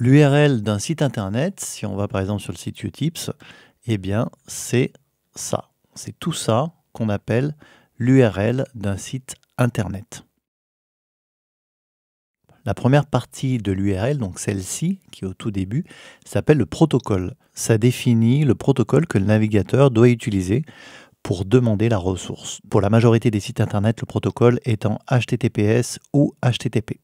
l'URL d'un site internet, si on va par exemple sur le site Utips, eh bien c'est ça. C'est tout ça qu'on appelle l'URL d'un site internet. La première partie de l'URL, donc celle-ci, qui est au tout début, s'appelle le protocole. Ça définit le protocole que le navigateur doit utiliser pour demander la ressource. Pour la majorité des sites Internet, le protocole est en HTTPS ou HTTP.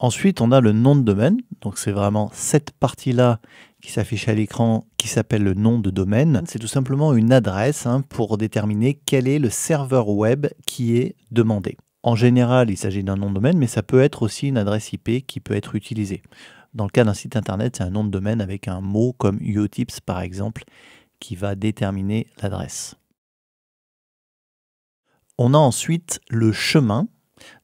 Ensuite, on a le nom de domaine. Donc, c'est vraiment cette partie-là qui s'affiche à l'écran qui s'appelle le nom de domaine. C'est tout simplement une adresse hein, pour déterminer quel est le serveur web qui est demandé. En général, il s'agit d'un nom de domaine, mais ça peut être aussi une adresse IP qui peut être utilisée. Dans le cas d'un site internet, c'est un nom de domaine avec un mot comme UOTips par exemple qui va déterminer l'adresse. On a ensuite le chemin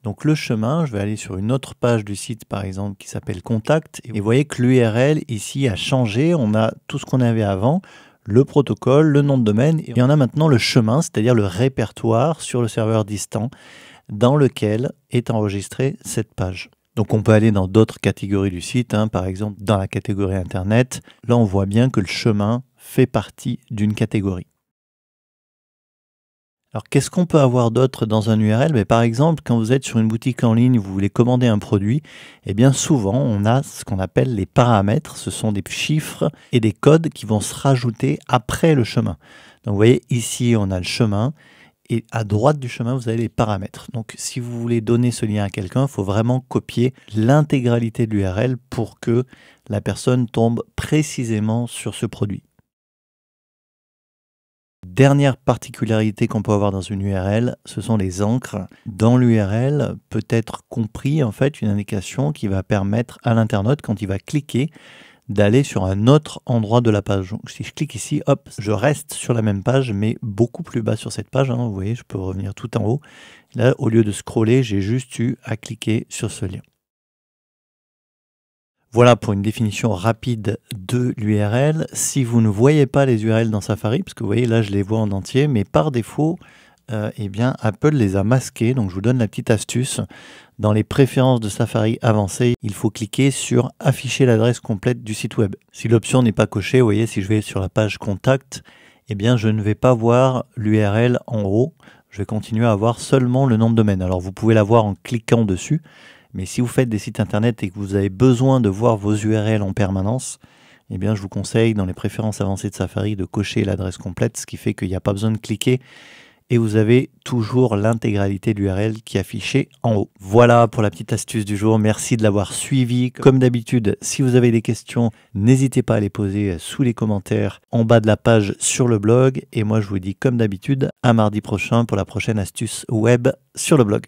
donc le chemin, je vais aller sur une autre page du site par exemple qui s'appelle Contact et vous voyez que l'URL ici a changé, on a tout ce qu'on avait avant, le protocole, le nom de domaine Il y en a maintenant le chemin, c'est-à-dire le répertoire sur le serveur distant dans lequel est enregistrée cette page. Donc on peut aller dans d'autres catégories du site, hein. par exemple dans la catégorie Internet. Là on voit bien que le chemin fait partie d'une catégorie. Alors qu'est-ce qu'on peut avoir d'autre dans un URL Mais Par exemple, quand vous êtes sur une boutique en ligne, vous voulez commander un produit, et eh bien souvent on a ce qu'on appelle les paramètres, ce sont des chiffres et des codes qui vont se rajouter après le chemin. Donc vous voyez ici on a le chemin et à droite du chemin vous avez les paramètres. Donc si vous voulez donner ce lien à quelqu'un, il faut vraiment copier l'intégralité de l'URL pour que la personne tombe précisément sur ce produit dernière particularité qu'on peut avoir dans une URL, ce sont les encres. Dans l'URL peut être compris en fait une indication qui va permettre à l'internaute quand il va cliquer d'aller sur un autre endroit de la page. Donc, si je clique ici, hop, je reste sur la même page, mais beaucoup plus bas sur cette page. Hein. Vous voyez, je peux revenir tout en haut. Là, au lieu de scroller, j'ai juste eu à cliquer sur ce lien. Voilà pour une définition rapide de l'URL. Si vous ne voyez pas les URL dans Safari, parce que vous voyez là je les vois en entier, mais par défaut, euh, eh bien Apple les a masqués. Donc je vous donne la petite astuce. Dans les préférences de Safari avancées, il faut cliquer sur afficher l'adresse complète du site web. Si l'option n'est pas cochée, vous voyez si je vais sur la page contact, eh bien je ne vais pas voir l'URL en haut. Je vais continuer à voir seulement le nom de domaine. Alors vous pouvez la voir en cliquant dessus, mais si vous faites des sites internet et que vous avez besoin de voir vos URL en permanence, eh bien, je vous conseille dans les préférences avancées de Safari de cocher l'adresse complète, ce qui fait qu'il n'y a pas besoin de cliquer et vous avez toujours l'intégralité de l'URL qui est affichée en haut. Voilà pour la petite astuce du jour. Merci de l'avoir suivi. Comme d'habitude, si vous avez des questions, n'hésitez pas à les poser sous les commentaires en bas de la page sur le blog. Et moi, je vous dis comme d'habitude à mardi prochain pour la prochaine astuce web sur le blog.